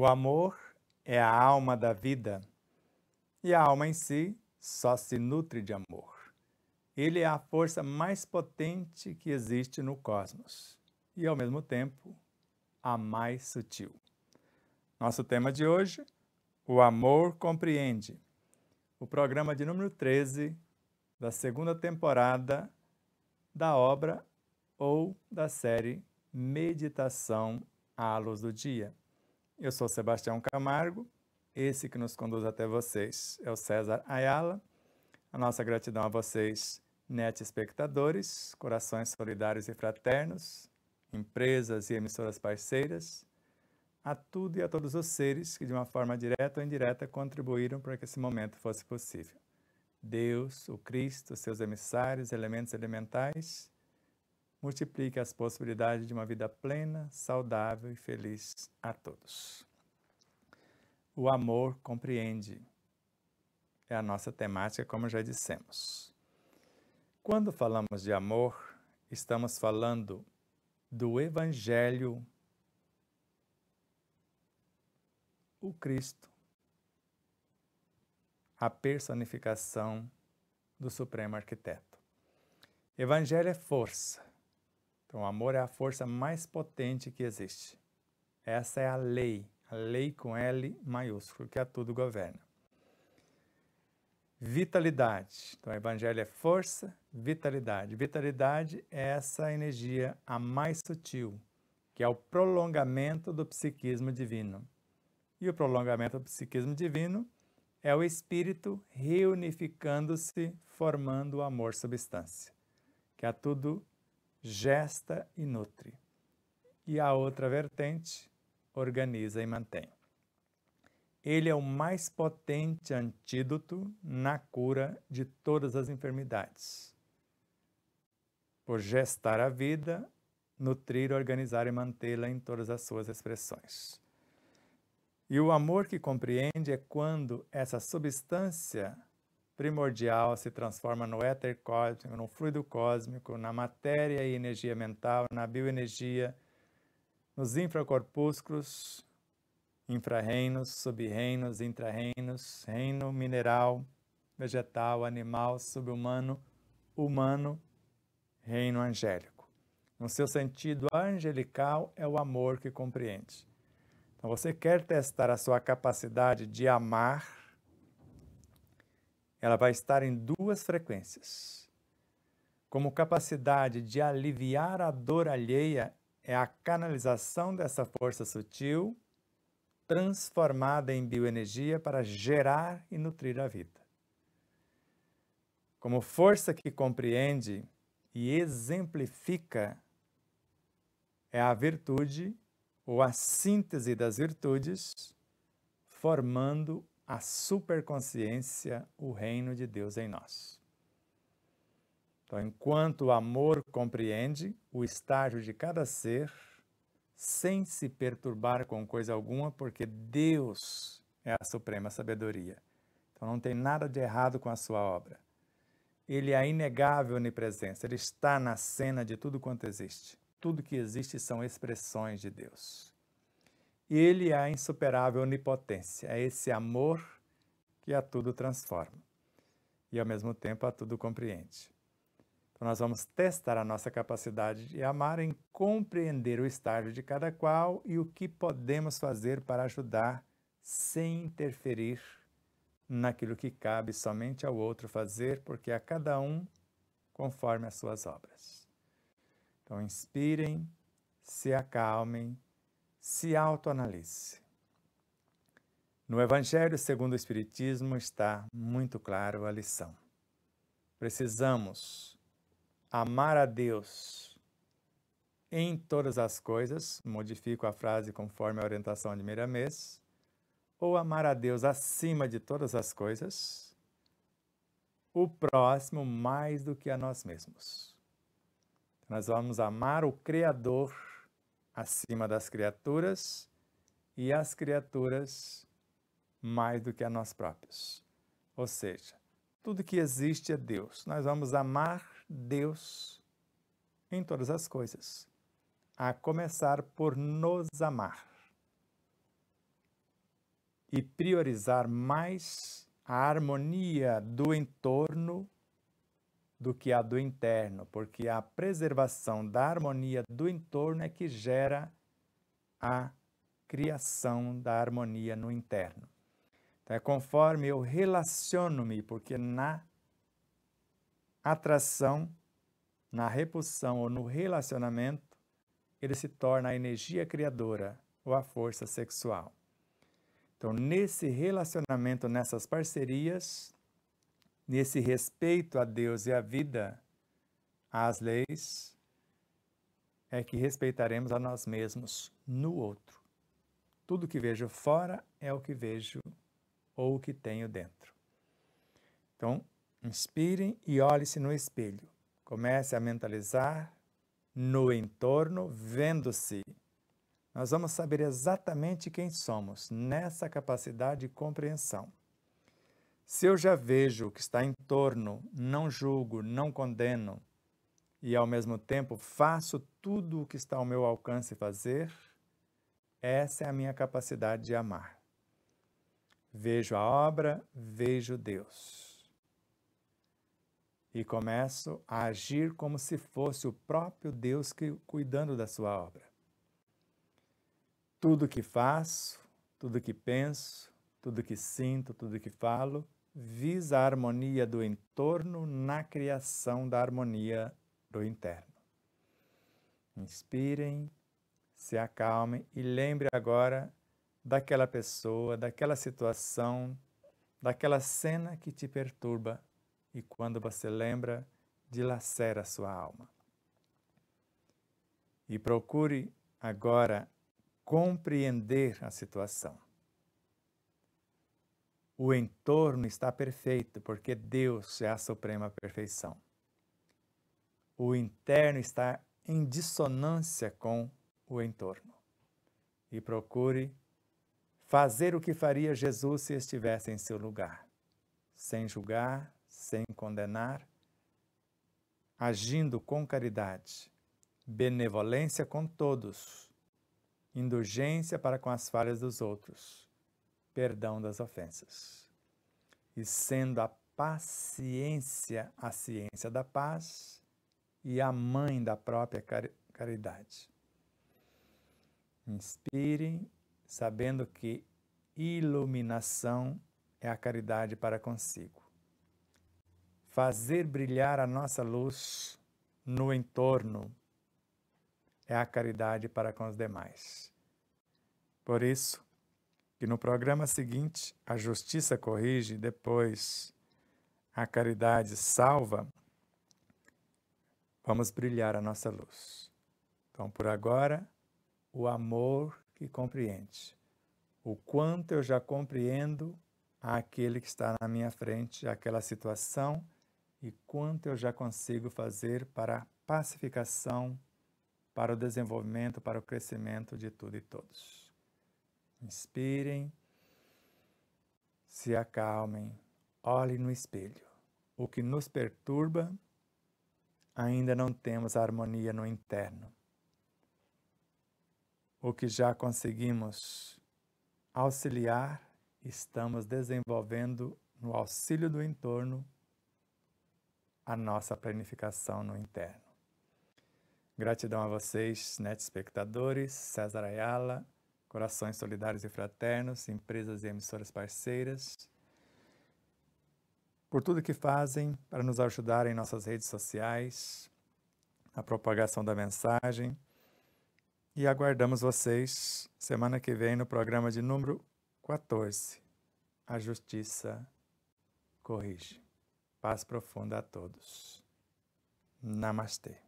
O amor é a alma da vida e a alma em si só se nutre de amor. Ele é a força mais potente que existe no cosmos e, ao mesmo tempo, a mais sutil. Nosso tema de hoje, O Amor Compreende, o programa de número 13 da segunda temporada da obra ou da série Meditação à Luz do Dia. Eu sou Sebastião Camargo, esse que nos conduz até vocês é o César Ayala. A nossa gratidão a vocês, net espectadores, corações solidários e fraternos, empresas e emissoras parceiras, a tudo e a todos os seres que de uma forma direta ou indireta contribuíram para que esse momento fosse possível. Deus, o Cristo, seus emissários, elementos elementais, multiplique as possibilidades de uma vida plena, saudável e feliz a todos. O amor compreende. É a nossa temática, como já dissemos. Quando falamos de amor, estamos falando do Evangelho, o Cristo, a personificação do Supremo Arquiteto. Evangelho é força, então, o amor é a força mais potente que existe. Essa é a lei, a lei com L maiúsculo, que é a tudo governa. Vitalidade. Então, o Evangelho é força, vitalidade. Vitalidade é essa energia a mais sutil, que é o prolongamento do psiquismo divino. E o prolongamento do psiquismo divino é o espírito reunificando-se, formando o amor-substância, que é a tudo gesta e nutre. E a outra vertente organiza e mantém. Ele é o mais potente antídoto na cura de todas as enfermidades. Por gestar a vida, nutrir, organizar e mantê-la em todas as suas expressões. E o amor que compreende é quando essa substância primordial se transforma no éter cósmico, no fluido cósmico, na matéria e energia mental, na bioenergia, nos infracorpúsculos, infrarreinos, subreinos, intrarreinos, reino mineral, vegetal, animal, subhumano, humano, reino angélico. No seu sentido angelical é o amor que compreende. Então você quer testar a sua capacidade de amar ela vai estar em duas frequências. Como capacidade de aliviar a dor alheia é a canalização dessa força sutil transformada em bioenergia para gerar e nutrir a vida. Como força que compreende e exemplifica é a virtude ou a síntese das virtudes formando a superconsciência, o reino de Deus em nós. Então, enquanto o amor compreende o estágio de cada ser, sem se perturbar com coisa alguma, porque Deus é a suprema sabedoria. Então, não tem nada de errado com a sua obra. Ele é a inegável onipresença, ele está na cena de tudo quanto existe. Tudo que existe são expressões de Deus e ele é a insuperável onipotência, é esse amor que a tudo transforma e ao mesmo tempo a tudo compreende. Então, nós vamos testar a nossa capacidade de amar em compreender o estágio de cada qual e o que podemos fazer para ajudar sem interferir naquilo que cabe somente ao outro fazer, porque a cada um conforme as suas obras. Então, inspirem, se acalmem se autoanalise. No Evangelho segundo o Espiritismo está muito claro a lição. Precisamos amar a Deus em todas as coisas, modifico a frase conforme a orientação de Miramês, ou amar a Deus acima de todas as coisas, o próximo mais do que a nós mesmos. Nós vamos amar o Criador acima das criaturas e as criaturas mais do que a nós próprios. Ou seja, tudo que existe é Deus. Nós vamos amar Deus em todas as coisas, a começar por nos amar e priorizar mais a harmonia do entorno do que a do interno, porque a preservação da harmonia do entorno é que gera a criação da harmonia no interno. Então, é conforme eu relaciono-me, porque na atração, na repulsão ou no relacionamento, ele se torna a energia criadora ou a força sexual. Então, nesse relacionamento, nessas parcerias, nesse respeito a Deus e à vida, às leis, é que respeitaremos a nós mesmos no outro. Tudo que vejo fora é o que vejo ou o que tenho dentro. Então, inspirem e olhe-se no espelho. Comece a mentalizar no entorno, vendo-se. Nós vamos saber exatamente quem somos nessa capacidade de compreensão. Se eu já vejo o que está em torno, não julgo, não condeno, e ao mesmo tempo faço tudo o que está ao meu alcance fazer, essa é a minha capacidade de amar. Vejo a obra, vejo Deus. E começo a agir como se fosse o próprio Deus que, cuidando da sua obra. Tudo que faço, tudo que penso, tudo que sinto, tudo que falo, visa a harmonia do entorno na criação da harmonia do interno. Inspirem, se acalmem e lembre agora daquela pessoa, daquela situação, daquela cena que te perturba e quando você lembra, dilacera sua alma. E procure agora compreender a situação o entorno está perfeito, porque Deus é a suprema perfeição. O interno está em dissonância com o entorno. E procure fazer o que faria Jesus se estivesse em seu lugar, sem julgar, sem condenar, agindo com caridade, benevolência com todos, indulgência para com as falhas dos outros perdão das ofensas. E sendo a paciência a ciência da paz e a mãe da própria caridade. Inspire, sabendo que iluminação é a caridade para consigo. Fazer brilhar a nossa luz no entorno é a caridade para com os demais. Por isso, que no programa seguinte a justiça corrige, depois a caridade salva, vamos brilhar a nossa luz. Então, por agora, o amor que compreende. O quanto eu já compreendo aquele que está na minha frente, aquela situação, e quanto eu já consigo fazer para a pacificação, para o desenvolvimento, para o crescimento de tudo e todos. Inspirem, se acalmem, olhem no espelho. O que nos perturba, ainda não temos harmonia no interno. O que já conseguimos auxiliar, estamos desenvolvendo no auxílio do entorno a nossa planificação no interno. Gratidão a vocês, net espectadores, César Ayala corações solidários e fraternos, empresas e emissoras parceiras, por tudo que fazem para nos ajudar em nossas redes sociais, na propagação da mensagem. E aguardamos vocês semana que vem no programa de número 14. A Justiça Corrige. Paz profunda a todos. Namastê.